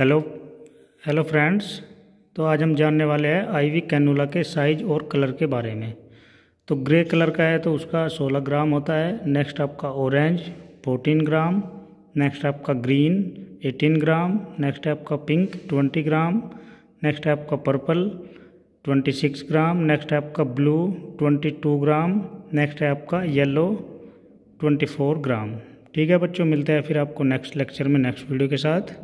hello hello friends तो आज हम जानने वाले हैं आईवी कैनूला के साइज और कलर के बारे में तो ग्रे कलर का है तो उसका 16 ग्राम होता है नेक्स्ट आपका ऑरेंज 14 ग्राम नेक्स्ट आपका ग्रीन 18 ग्राम नेक्स्ट आपका पिंक 20 ग्राम नेक्स्ट आपका पर्पल 26 ग्राम नेक्स्ट आपका ब्लू 22 ग्राम नेक्स्ट है आपका येलो 24 ग्राम ठीक है बच्चों मिलते हैं फिर आपको नेक्स्ट लेक्चर में नेक्स्ट वीडियो के साथ